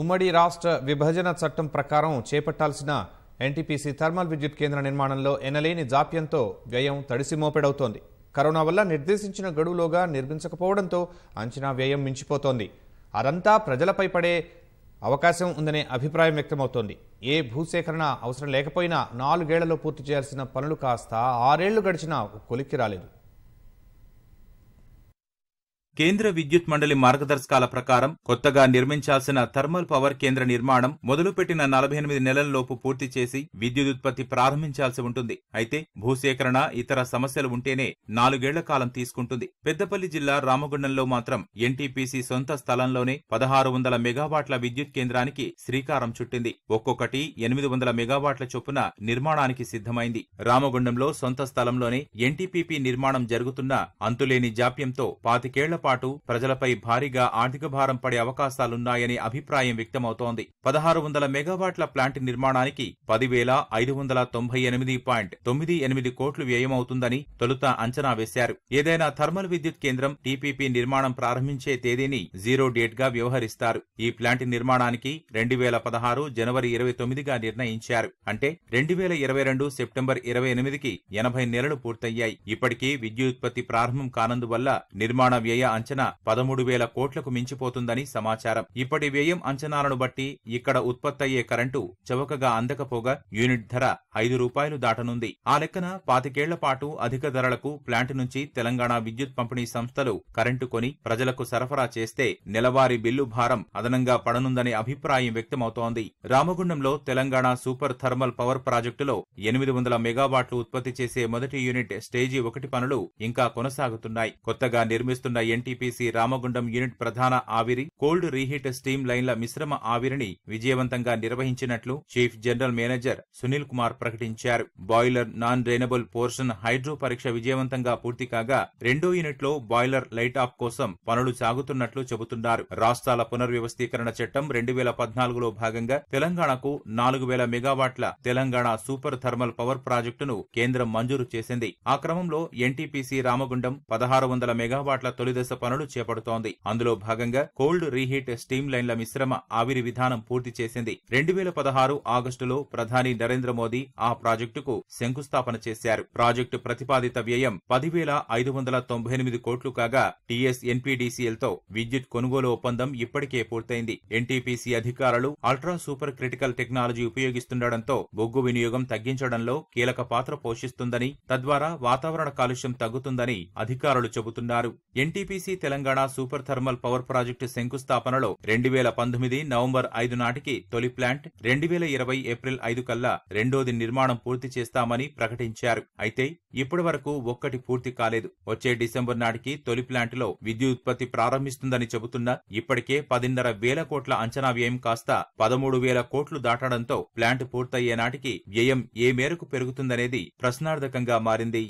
ఉమ్మడి రాష్ట్ర విభజన చట్టం ప్రకారం చేపట్టాల్సిన ఎన్టీపీసీ థర్మల్ విద్యుత్ కేంద్ర నిర్మాణంలో ఎనలేని జాప్యంతో వ్యయం తడిసి మోపెడవుతోంది కరోనా వల్ల నిర్దేశించిన గడువులోగా నిర్మించకపోవడంతో అంచనా వ్యయం మించిపోతోంది అదంతా ప్రజలపై పడే అవకాశం ఉందనే అభిప్రాయం వ్యక్తమవుతోంది ఏ భూసేకరణ అవసరం లేకపోయినా నాలుగేళ్లలో పూర్తి చేయాల్సిన పనులు కాస్త ఆరేళ్లు గడిచినా కొలిక్కి రాలేదు కేంద్ర విద్యుత్ మండలి మార్గదర్శకాల ప్రకారం కొత్తగా నిర్మించాల్సిన థర్మల్ పవర్ కేంద్ర నిర్మాణం మొదలుపెట్టిన నలభై ఎనిమిది నెలలలోపు పూర్తి చేసి విద్యుత్ ఉత్పత్తి ప్రారంభించాల్సి ఉంటుంది అయితే భూసేకరణ ఇతర సమస్యలు ఉంటేనే నాలుగేళ్ల కాలం తీసుకుంటుంది పెద్దపల్లి జిల్లా రామగుండంలో మాత్రం ఎన్టీపీసీ సొంత స్థలంలోనే పదహారు వందల మెగావాట్ల విద్యుత్ కేంద్రానికి శ్రీకారం చుట్టింది ఒక్కొక్కటి ఎనిమిది వందల మెగావాట్ల చొప్పున నిర్మాణానికి సిద్ధమైంది రామగుండంలో సొంత స్థలంలోనే ఎన్టీపీపీ నిర్మాణం జరుగుతున్న అంతులేని జాప్యంతో పాతికేళ్ల పాటు ప్రజలపై భారీగా ఆర్థిక భారం పడే అవకాశాలున్నాయని అభిప్రాయం వ్యక్తమవుతోంది పదహారు వందల మెగావాట్ల ప్లాంట్ నిర్మాణానికి పదివేల ఐదు వందల తొంభై ఎనిమిది పాయింట్ తొమ్మిది ఎనిమిది కోట్లు వ్యయమవుతుందని తొలుత అంచనా వేశారు ఏదైనా థర్మల్ విద్యుత్ కేంద్రం టీపీపీ నిర్మాణం ప్రారంభించే తేదీని జీరో డేట్ గా వ్యవహరిస్తారు ఈ ప్లాంట్ నిర్మాణానికి రెండు వేల పదహారు జనవరి ఇరవై తొమ్మిదిగా నిర్ణయించారు అంటే రెండు వేల ఇరవై రెండు సెప్టెంబర్ ఇరవై ఎనిమిదికి ఎనభై నెలలు పూర్తయ్యాయి ఇప్పటికీ విద్యుత్పత్తి ప్రారంభం కానందువల్ల నిర్మాణ వ్యయ అంచనా పదమూడు వేల కోట్లకు మించిపోతుందని సమాచారం ఇప్పటి వ్యయం అంచనాలను బట్టి ఇక్కడ ఉత్పత్తయ్యే కరెంటు చవకగా అందకపోగా యూనిట్ ధర ఐదు రూపాయలు దాటనుంది ఆ లెక్కన పాతికేళ్ల పాటు అధిక ధరలకు ప్లాంట్ నుంచి తెలంగాణ విద్యుత్ పంపిణీ సంస్థలు కరెంటు కొని ప్రజలకు సరఫరా చేస్తే నెలవారీ బిల్లు భారం అదనంగా పడనుందనే అభిప్రాయం వ్యక్తమవుతోంది రామగుండంలో తెలంగాణ సూపర్ థర్మల్ పవర్ ప్రాజెక్టులో ఎనిమిది వందల మెగావాట్లు ఉత్పత్తి చేసే మొదటి యూనిట్ స్టేజీ ఒకటి పనులు ఇంకా కొనసాగుతున్నాయి కొత్తగా నిర్మిస్తున్న ఎన్ ఎన్టీపీసీ రామగుండం యూనిట్ ప్రధాన ఆవిరి కోల్డ్ రీహీట్ స్టీమ్ లైన్ల మిశ్రమ ఆవిరిని విజయవంతంగా నిర్వహించినట్లు chief general manager Sunil Kumar ప్రకటించారు boiler non drainable portion hydro పరీక్ష విజయవంతంగా పూర్తి కాగా రెండో యూనిట్లో బాయిలర్ లైట్ ఆఫ్ కోసం పనులు సాగుతున్నట్లు చెబుతున్నారు రాష్ట్రాల పునర్వ్యవస్థీకరణ చట్టం రెండు వేల పద్నాలుగులో భాగంగా తెలంగాణకు నాలుగు వేల మెగావాట్ల తెలంగాణ సూపర్ థర్మల్ పవర్ ప్రాజెక్టును కేంద్రం మంజూరు చేసింది ఆ క్రమంలో ఎన్టీపీసీ రామగుండం పదహారు వందల మెగావాట్ల తొలిదశ పనులు చేపడుతోంది అందులో భాగంగా కోల్డ్ రీహీట్ స్టీమ్ లైన్ల మిశ్రమ ఆవిరి విధానం పూర్తి చేసింది రెండు వేల పదహారు ఆగస్టులో ప్రధాని నరేంద్ర మోదీ ఆ ప్రాజెక్టుకు శంకుస్థాపన చేశారు ప్రాజెక్టు ప్రతిపాదిత వ్యయం పదివేల ఐదు వందల తొంభై ఎనిమిది కోట్లు కాగా టీఎస్ ఎన్పీడీసీఎల్తో విద్యుత్ కొనుగోలు ఒప్పందం ఇప్పటికే పూర్తయింది ఎన్టీపీసీ అధికారులు అల్ట్రా సూపర్ క్రిటికల్ టెక్నాలజీ ఉపయోగిస్తుండటంతో బొగ్గు వినియోగం తగ్గించడంలో కీలక పాత్ర పోషిస్తుందని తద్వారా వాతావరణ కాలుష్యం తగ్గుతుందని అధికారులు చెబుతున్నారు NTPC NTPC Telangana super thermal power project శంకుస్థాపనలో రెండు వేల పంతొమ్మిది నవంబర్ ఐదు నాటికి తొలి ప్లాంట్ రెండు వేల ఇరవై ఏప్రిల్ ఐదు కల్లా రెండోది నిర్మాణం పూర్తి చేస్తామని ప్రకటించారు అయితే ఇప్పటి వరకు ఒక్కటి పూర్తి కాలేదు వచ్చే డిసెంబర్ నాటికి తొలి ప్లాంట్లో విద్యుత్పత్తి ప్రారంభిస్తుందని చెబుతున్న ఇప్పటికే పదిన్నర వేల కోట్ల అంచనా వ్యయం కాస్త పదమూడు వేల కోట్లు దాటడంతో ప్లాంట్ పూర్తయ్యే నాటికి వ్యయం ఏ మేరకు పెరుగుతుందనేది ప్రశ్నార్థకంగా మారింది